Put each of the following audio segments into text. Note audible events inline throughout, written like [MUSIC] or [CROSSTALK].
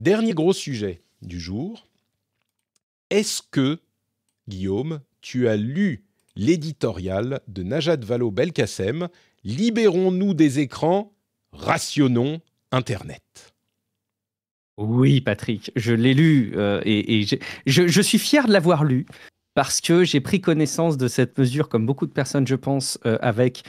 Dernier gros sujet du jour. Est-ce que, Guillaume, tu as lu l'éditorial de Najat valo belkacem Libérons-nous des écrans, rationnons Internet Oui, Patrick, je l'ai lu euh, et, je, suis fier de l'avoir lu parce que j'ai pris connaissance de cette mesure, comme beaucoup de personnes, je pense, euh, avec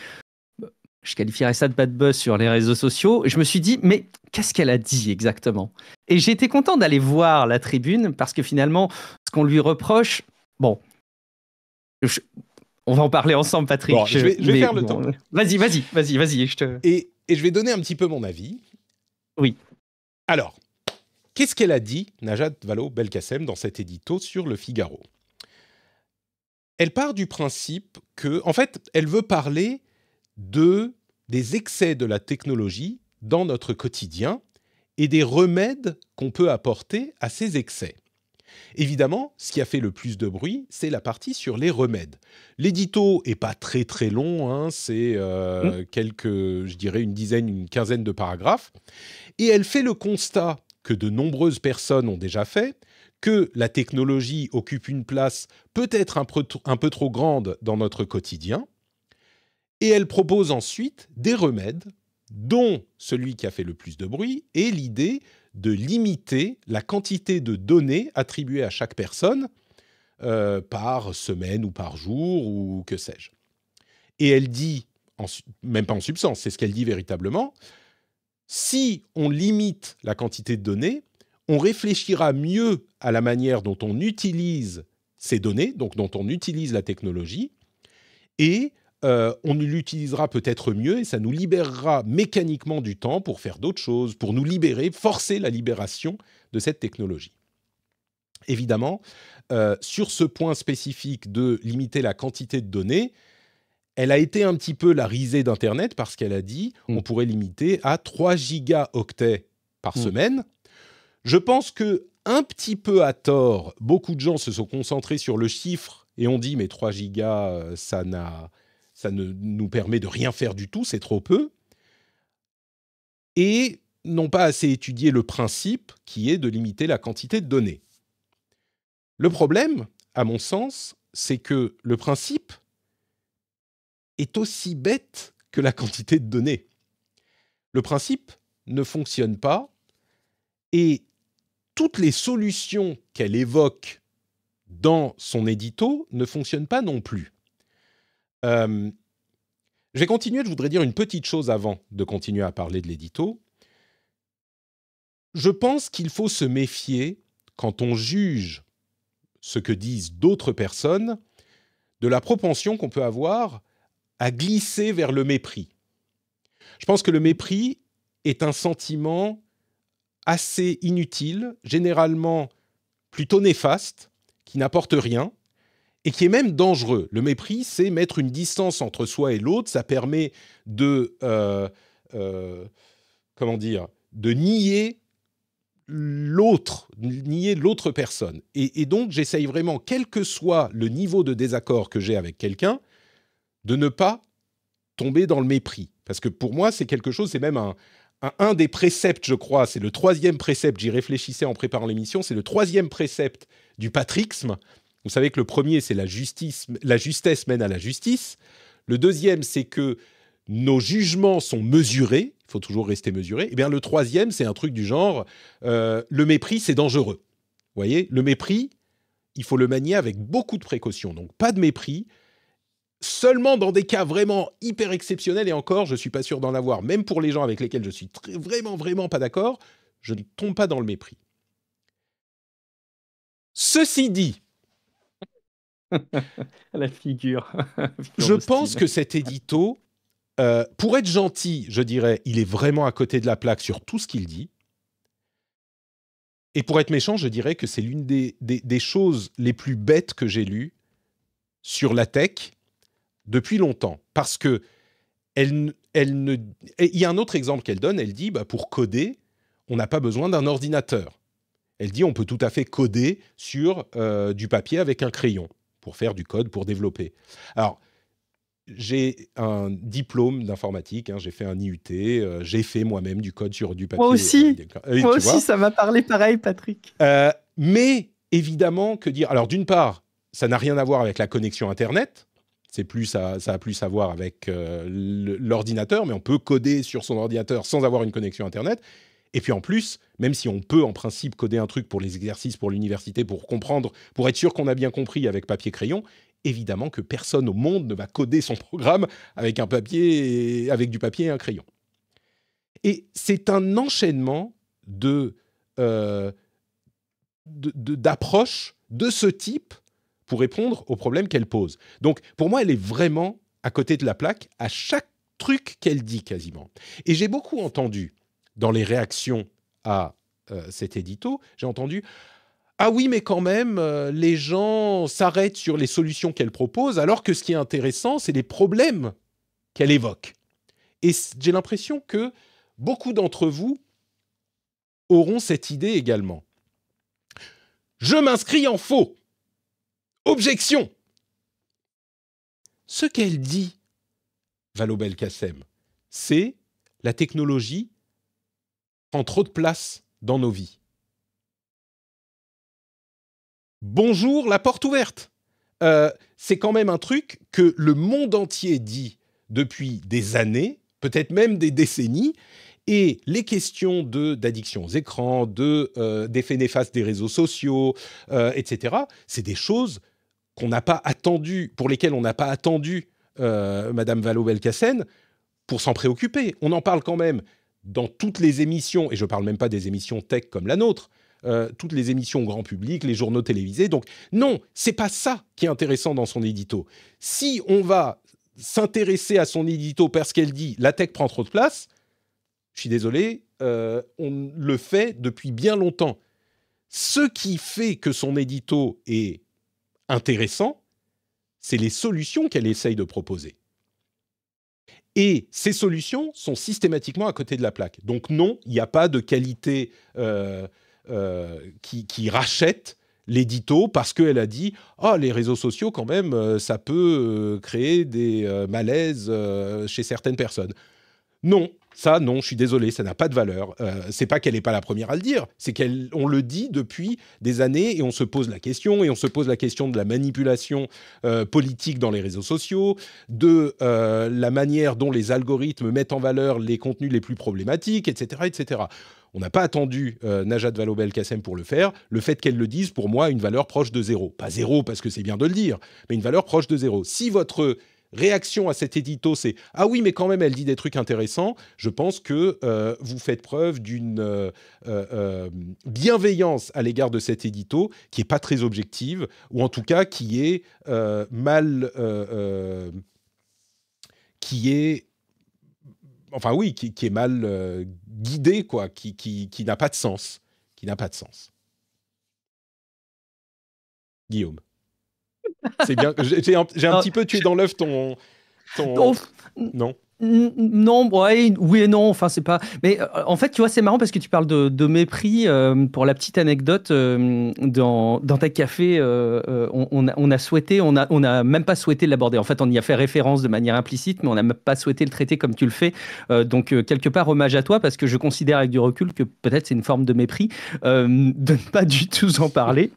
je qualifierais ça de bad buzz sur les réseaux sociaux. Je me suis dit, mais qu'est-ce qu'elle a dit exactement Et j'ai été content d'aller voir la tribune parce que finalement, ce qu'on lui reproche, bon, on va en parler ensemble, Patrick. je, vais, faire le temps. Vas-y, vas-y, vas-y, vas-y. Je te... et, et je vais donner un petit peu mon avis. Oui. Alors, qu'est-ce qu'elle a dit, Najat Vallaud-Belkacem, dans cet édito sur Le Figaro Elle part du principe que, en fait, elle veut parler deux, des excès de la technologie dans notre quotidien et des remèdes qu'on peut apporter à ces excès. Évidemment, ce qui a fait le plus de bruit, c'est la partie sur les remèdes. L'édito est pas très très long, hein, c'est euh, mmh. quelques, je dirais une dizaine, une quinzaine de paragraphes, et elle fait le constat que de nombreuses personnes ont déjà fait, que la technologie occupe une place peut-être un peu trop grande dans notre quotidien, et elle propose ensuite des remèdes, dont celui qui a fait le plus de bruit est l'idée de limiter la quantité de données attribuées à chaque personne euh, par semaine ou par jour ou que sais-je. Et elle dit, même pas en substance, c'est ce qu'elle dit véritablement, si on limite la quantité de données, on réfléchira mieux à la manière dont on utilise ces données, donc dont on utilise la technologie, et euh, on l'utilisera peut-être mieux et ça nous libérera mécaniquement du temps pour faire d'autres choses, pour nous libérer, forcer la libération de cette technologie. Évidemment, euh, sur ce point spécifique de limiter la quantité de données, elle a été un petit peu la risée d'Internet parce qu'elle a dit mm. on pourrait limiter à 3 gigaoctets par mm. semaine. Je pense que un petit peu à tort, beaucoup de gens se sont concentrés sur le chiffre et ont dit mais 3 gigas, euh, ça n'a ça ne nous permet de rien faire du tout, c'est trop peu. Et n'ont pas assez étudié le principe qui est de limiter la quantité de données. Le problème, à mon sens, c'est que le principe est aussi bête que la quantité de données. Le principe ne fonctionne pas et toutes les solutions qu'elle évoque dans son édito ne fonctionnent pas non plus. Euh, je vais continuer, je voudrais dire une petite chose avant de continuer à parler de l'édito. Je pense qu'il faut se méfier quand on juge ce que disent d'autres personnes de la propension qu'on peut avoir à glisser vers le mépris. Je pense que le mépris est un sentiment assez inutile, généralement plutôt néfaste, qui n'apporte rien, et qui est même dangereux. Le mépris, c'est mettre une distance entre soi et l'autre. Ça permet de, euh, euh, comment dire, de nier l'autre, nier l'autre personne. Et, donc, j'essaye vraiment, quel que soit le niveau de désaccord que j'ai avec quelqu'un, de ne pas tomber dans le mépris. Parce que pour moi, c'est quelque chose, c'est même un, un, des préceptes, je crois, c'est le troisième précepte, j'y réfléchissais en préparant l'émission, c'est le troisième précepte du patrixme, vous savez que le premier, c'est la justice, la justesse mène à la justice. Le deuxième, c'est que nos jugements sont mesurés. Il faut toujours rester mesuré. Et eh bien, le troisième, c'est un truc du genre euh, le mépris, c'est dangereux. Vous voyez, le mépris, il faut le manier avec beaucoup de précautions, Donc, pas de mépris. Seulement dans des cas vraiment hyper exceptionnels, et encore, je ne suis pas sûr d'en avoir, même pour les gens avec lesquels je suis vraiment, vraiment pas d'accord, je ne tombe pas dans le mépris. Ceci dit, [LAUGHS] la figure. [LAUGHS] je pense que cet édito, euh, pour être gentil, je dirais, il est vraiment à côté de la plaque sur tout ce qu'il dit. Et pour être méchant, je dirais que c'est l'une des, choses les plus bêtes que j'ai lues sur la tech depuis longtemps. Parce que elle, elle ne... il y a un autre exemple qu'elle donne, elle dit, bah, pour coder, on n'a pas besoin d'un ordinateur. Elle dit, on peut tout à fait coder sur euh, du papier avec un crayon pour faire du code, pour développer. Alors, j'ai un diplôme d'informatique, hein, j'ai fait un IUT, euh, j'ai fait moi-même du code sur du papier. Moi aussi, euh, aussi ça m'a parlé pareil, Patrick. Euh, mais évidemment, que dire Alors, d'une part, ça n'a rien à voir avec la connexion Internet. C'est plus ça a plus à voir avec l'ordinateur, mais on peut coder sur son ordinateur sans avoir une connexion Internet. Et puis en plus, même si on peut en principe coder un truc pour les exercices, pour l'université, pour comprendre, pour être sûr qu'on a bien compris avec papier-crayon, évidemment que personne au monde ne va coder son programme avec, un papier avec du papier et un crayon. Et c'est un enchaînement euh, de, d'approches de ce type pour répondre aux problèmes qu'elle pose. Donc pour moi, elle est vraiment à côté de la plaque à chaque truc qu'elle dit quasiment. Et j'ai beaucoup entendu dans les réactions à euh, cet édito, j'ai entendu ah oui, mais quand même, euh, les gens s'arrêtent sur les solutions qu'elle propose, alors que ce qui est intéressant, c'est les problèmes qu'elle évoque. Et j'ai l'impression que beaucoup d'entre vous auront cette idée également. Je m'inscris en faux. Objection. Ce qu'elle dit, Valobel Kassem, c'est la technologie prend trop de place dans nos vies. Bonjour, la porte ouverte. Euh, c'est quand même un truc que le monde entier dit depuis des années, peut-être même des décennies, et les questions de d'addiction aux écrans, de euh, d'effets néfastes des réseaux sociaux, euh, etc. C'est des choses qu'on n'a pas pour lesquelles on n'a pas attendu Madame Valo belkacem pour s'en préoccuper. On en parle quand même dans toutes les émissions, et je ne parle même pas des émissions tech comme la nôtre, euh, toutes les émissions grand public, les journaux télévisés. Donc non, c'est pas ça qui est intéressant dans son édito. Si on va s'intéresser à son édito parce qu'elle dit la tech prend trop de place, je suis désolé, euh, on le fait depuis bien longtemps. Ce qui fait que son édito est intéressant, c'est les solutions qu'elle essaye de proposer. Et ces solutions sont systématiquement à côté de la plaque. Donc non, il n'y a pas de qualité euh, euh, qui, rachète l'édito parce qu'elle a dit ah les réseaux sociaux quand même euh, ça peut créer des malaises chez certaines personnes. Non, ça, non, je suis désolé, ça n'a pas de valeur. Euh, c'est pas qu'elle n'est pas la première à le dire, c'est qu'on le dit depuis des années et on se pose la question, et on se pose la question de la manipulation euh, politique dans les réseaux sociaux, de euh, la manière dont les algorithmes mettent en valeur les contenus les plus problématiques, etc. etc. On n'a pas attendu Najat Vallaud-Belkacem pour le faire. Le fait qu'elle le dise, pour moi, une valeur proche de zéro. Pas zéro parce que c'est bien de le dire, mais une valeur proche de zéro. Si votre réaction à cet édito, c'est ah oui, mais quand même, elle dit des trucs intéressants. Je pense que euh, vous faites preuve d'une euh, euh, bienveillance à l'égard de cet édito qui n'est pas très objective ou en tout cas qui est mal, qui est Enfin oui, qui, est mal guidé quoi, qui, qui, qui n'a pas de sens, qui n'a pas de sens. Guillaume. C'est bien. J'ai un, petit peu tué dans l'œuf ton, ton... Non. Non, oui et non, enfin c'est pas. Mais euh, en fait, tu vois, c'est marrant parce que tu parles de, mépris. Euh, pour la petite anecdote, euh, dans, dans ta café, on, a, souhaité, on n'a on a même pas souhaité l'aborder. En fait, on y a fait référence de manière implicite, mais on n'a même pas souhaité le traiter comme tu le fais. donc, quelque part, hommage à toi parce que je considère avec du recul que peut-être c'est une forme de mépris de ne pas du tout en parler.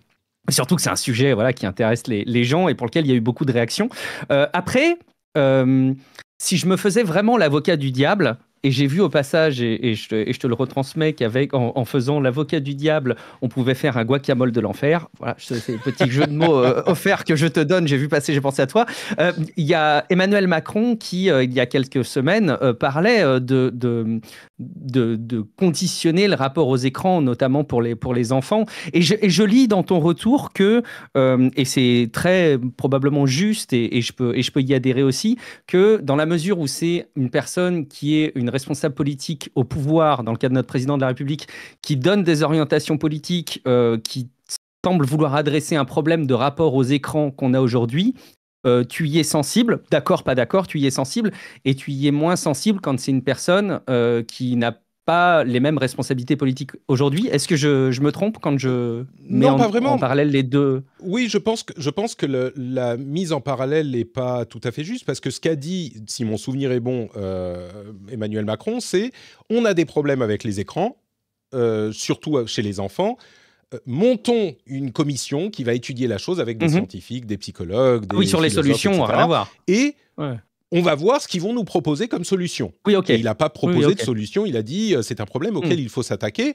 Surtout que c'est un sujet voilà, qui intéresse les, gens et pour lequel il y a eu beaucoup de réactions. Euh, après, euh, si je me faisais vraiment l'avocat du diable, et j'ai vu au passage, et, je, te le retransmets, qu'en en, faisant l'avocat du diable, on pouvait faire un guacamole de l'enfer. Voilà, c'est le petit jeu de mots euh, [LAUGHS] offert que je te donne. J'ai vu passer, j'ai pensé à toi. Euh, il y a Emmanuel Macron qui, euh, il y a quelques semaines, parlait de de, de, conditionner le rapport aux écrans, notamment pour les, pour les enfants. Et je, je lis dans ton retour que, et c'est très probablement juste, et, je peux, et je peux y adhérer aussi, que dans la mesure où c'est une personne qui est une responsable politique au pouvoir, dans le cas de notre président de la République, qui donne des orientations politiques, euh, qui semble vouloir adresser un problème de rapport aux écrans qu'on a aujourd'hui, euh, tu y es sensible, d'accord, pas d'accord, tu y es sensible, et tu y es moins sensible quand c'est une personne euh, qui n'a les mêmes responsabilités politiques aujourd'hui. Est-ce que je, me trompe quand je mets en, parallèle les deux Oui, je pense que, je pense que la mise en parallèle n'est pas tout à fait juste parce que ce qu'a dit, si mon souvenir est bon, euh, Emmanuel Macron, c'est on a des problèmes avec les écrans, euh, surtout chez les enfants euh, montons une commission qui va étudier la chose avec des mhm. scientifiques, des psychologues, des. Ah oui, sur les solutions, rien à voir. Et on va voir ce qu'ils vont nous proposer comme solution. il n'a pas proposé de solution, il a dit euh, c'est un problème auquel hmm. il faut s'attaquer.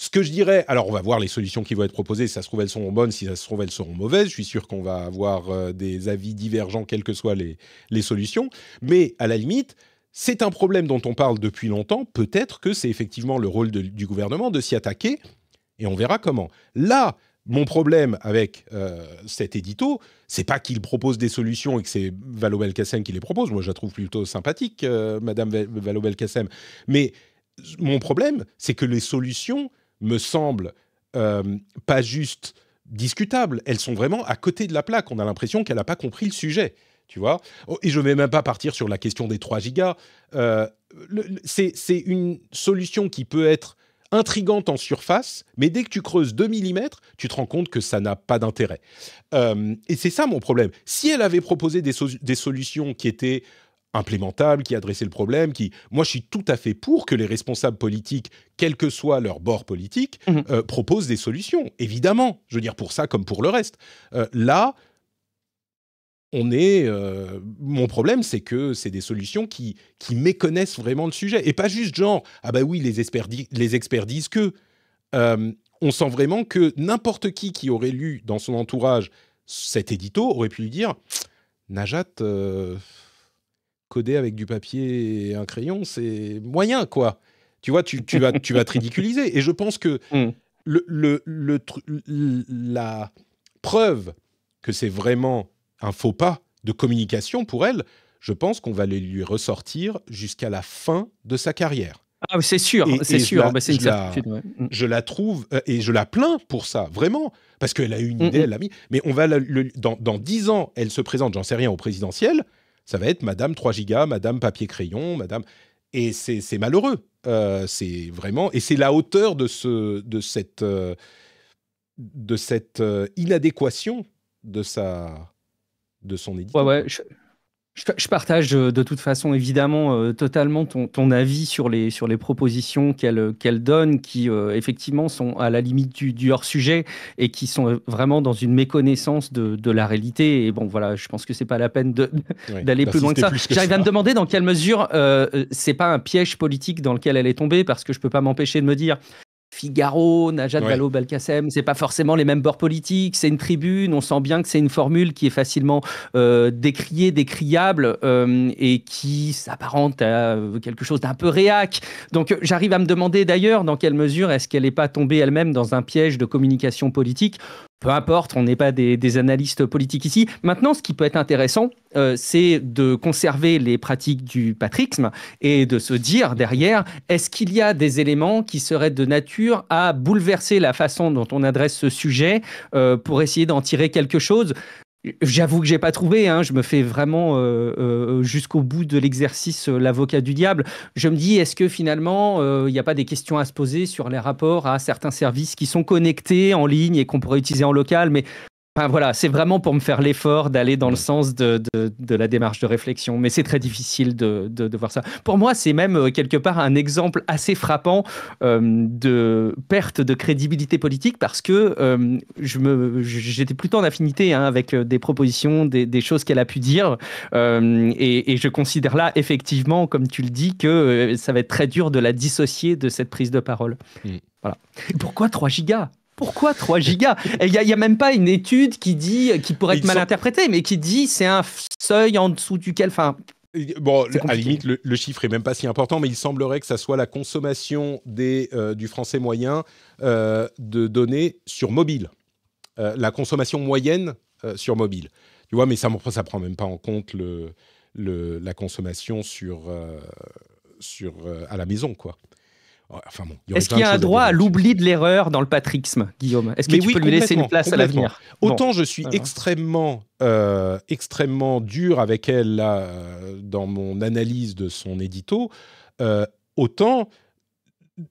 Ce que je dirais, alors on va voir les solutions qui vont être proposées, si ça se trouve elles seront bonnes, si ça se trouve elles seront mauvaises, je suis sûr qu'on va avoir euh, des avis divergents quelles que soient les, solutions, mais à la limite, c'est un problème dont on parle depuis longtemps, peut-être que c'est effectivement le rôle du gouvernement de s'y attaquer, et on verra comment. Là, mon problème avec euh, cet édito, c'est pas qu'il propose des solutions et que c'est Valo Belkacem qui les propose. Moi, je la trouve plutôt sympathique, euh, Madame Valo Belkacem. Mais mon problème, c'est que les solutions me semblent euh, pas juste discutables. Elles sont vraiment à côté de la plaque. On a l'impression qu'elle n'a pas compris le sujet. Tu vois oh, Et je ne vais même pas partir sur la question des 3 gigas. c'est une solution qui peut être intrigante en surface, mais dès que tu creuses 2 mm, tu te rends compte que ça n'a pas d'intérêt. Euh, et c'est ça mon problème. Si elle avait proposé des, solutions qui étaient implémentables, qui adressaient le problème, qui... Moi, je suis tout à fait pour que les responsables politiques, quel que soit leur bord politique, mmh euh, proposent des solutions, évidemment. Je veux dire, pour ça comme pour le reste. Euh, là, on est. Euh, mon problème, c'est que c'est des solutions qui, qui méconnaissent vraiment le sujet. Et pas juste genre, ah bah oui, les experts, les experts disent que. Euh, on sent vraiment que n'importe qui qui aurait lu dans son entourage cet édito aurait pu lui dire Najat, codé euh, coder avec du papier et un crayon, c'est moyen, quoi. Tu vois, tu, vas, tu vas te ridiculiser. Et je pense que [LAUGHS] mm. le, le, la preuve que c'est vraiment un faux pas de communication pour elle, je pense qu'on va les lui ressortir jusqu'à la fin de sa carrière. Ah, c'est sûr, c'est sûr. je, la, trouve euh, et je la plains pour ça, vraiment, parce qu'elle a eu une mm, idée, mm. elle l'a mis. Mais on va dans, dix ans, elle se présente, j'en sais rien, au présidentiel, ça va être Madame 3 gigas, Madame papier crayon, Madame. Et c'est malheureux. Euh, c'est vraiment et c'est la hauteur de ce de cette euh, de cette inadéquation de sa de son Ouais, je, partage euh, de toute façon évidemment euh, totalement ton, avis sur les, sur les propositions qu'elle euh, qu'elle donne, qui effectivement sont à la limite du, hors-sujet et qui sont vraiment dans une méconnaissance de, la réalité. Et bon, voilà, je pense que c'est pas la peine [LAUGHS] d'aller bah plus loin que ça. J'arrive à me demander dans quelle mesure c'est pas un piège politique dans lequel elle est tombée, parce que je peux pas m'empêcher de me dire Figaro, Najat ouais. Vallaud-Belkacem, c'est pas forcément les mêmes bords politiques, c'est une tribune, on sent bien que c'est une formule qui est facilement euh, décriée, décriable euh, et qui s'apparente à euh, quelque chose d'un peu réac. Donc j'arrive à me demander d'ailleurs dans quelle mesure est-ce qu'elle n'est pas tombée elle-même dans un piège de communication politique peu importe, on n'est pas des, analystes politiques ici. Maintenant, ce qui peut être intéressant, euh, c'est de conserver les pratiques du patrixme et de se dire derrière, est-ce qu'il y a des éléments qui seraient de nature à bouleverser la façon dont on adresse ce sujet euh, pour essayer d'en tirer quelque chose J'avoue que j'ai pas trouvé. Hein. Je me fais vraiment euh, euh, jusqu'au bout de l'exercice euh, l'avocat du diable. Je me dis, est-ce que finalement, il n'y a pas des questions à se poser sur les rapports à certains services qui sont connectés en ligne et qu'on pourrait utiliser en local, mais voilà, c'est vraiment pour me faire l'effort d'aller dans le sens de, la démarche de réflexion, mais c'est très difficile de, voir ça. Pour moi, c'est même euh, quelque part un exemple assez frappant euh, de perte de crédibilité politique parce que euh, j'étais plutôt en affinité hein, avec des propositions, des, choses qu'elle a pu dire, et, je considère là effectivement, comme tu le dis, que ça va être très dur de la dissocier de cette prise de parole. Mm. Voilà. Pourquoi 3 gigas pourquoi 3 gigas Il n'y a, même pas une étude qui dit, qui pourrait être mal interprétée, mais qui dit c'est un seuil en dessous duquel. Enfin, euh, Bon, à la limite, le, chiffre est même pas si important, mais il semblerait que ça soit la consommation des, euh, du français moyen euh, de données sur mobile. la consommation moyenne sur mobile. Tu vois, mais ça ne prend même pas en compte le la consommation sur, sur, à la maison, quoi. Est-ce qu'il y a un droit à l'oubli de l'erreur dans le patrixme, Guillaume Est-ce que tu peux lui laisser une place à l'avenir Autant je suis extrêmement, euh, extrêmement dur avec elle là, euh, dans mon analyse de son édito, euh, autant,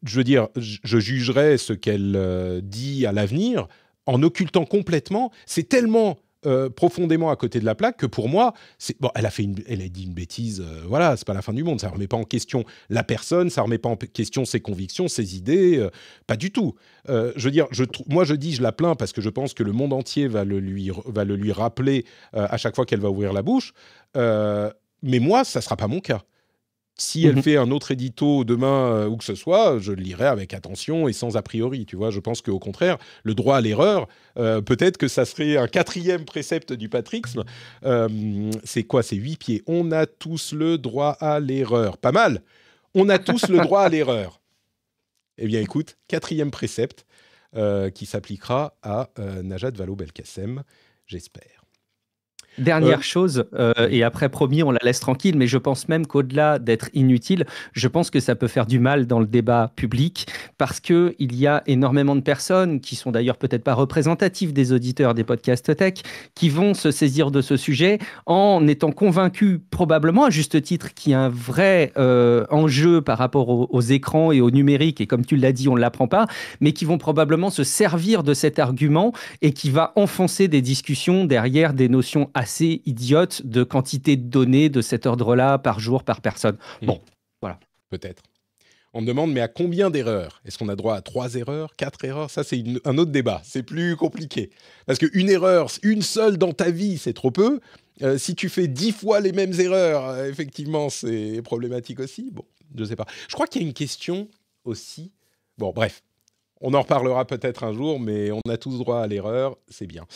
je veux dire, je jugerai ce qu'elle dit à l'avenir en occultant complètement. C'est tellement euh, profondément à côté de la plaque que pour moi, c'est bon, elle a fait elle a dit une bêtise, euh, voilà, c'est pas la fin du monde, ça remet pas en question la personne, ça remet pas en question ses convictions, ses idées, euh, pas du tout. je veux dire, je moi je dis je la plains parce que je pense que le monde entier va le lui va le lui rappeler à chaque fois qu'elle va ouvrir la bouche, mais moi ça sera pas mon cas si elle mmh fait un autre édito demain euh, ou que ce soit, je le lirai avec attention et sans a priori. Tu vois, je pense qu'au contraire, le droit à l'erreur, euh, peut-être que ça serait un quatrième précepte du Patrix. Euh, c'est quoi ces huit pieds. On a tous le droit à l'erreur. Pas mal. On a tous le droit à l'erreur. Eh bien, écoute, quatrième précepte qui s'appliquera à Najat Valo belkacem j'espère. Dernière euh. chose, euh, et après, promis, on la laisse tranquille, mais je pense même qu'au-delà d'être inutile, je pense que ça peut faire du mal dans le débat public parce qu'il y a énormément de personnes qui sont d'ailleurs peut-être pas représentatives des auditeurs des podcasts tech qui vont se saisir de ce sujet en étant convaincus, probablement à juste titre, qu'il y a un vrai euh, enjeu par rapport aux, écrans et au numérique. Et comme tu l'as dit, on ne l'apprend pas, mais qui vont probablement se servir de cet argument et qui va enfoncer des discussions derrière des notions assez assez idiote de quantité de données de cet ordre-là par jour, par personne. Bon, voilà. Peut-être. On me demande, mais à combien d'erreurs Est-ce qu'on a droit à trois erreurs, quatre erreurs Ça, c'est un autre débat. C'est plus compliqué. Parce qu'une erreur, une seule dans ta vie, c'est trop peu. Euh, si tu fais dix fois les mêmes erreurs, euh, effectivement, c'est problématique aussi. Bon, je ne sais pas. Je crois qu'il y a une question aussi. Bon, bref, on en reparlera peut-être un jour, mais on a tous droit à l'erreur, c'est bien.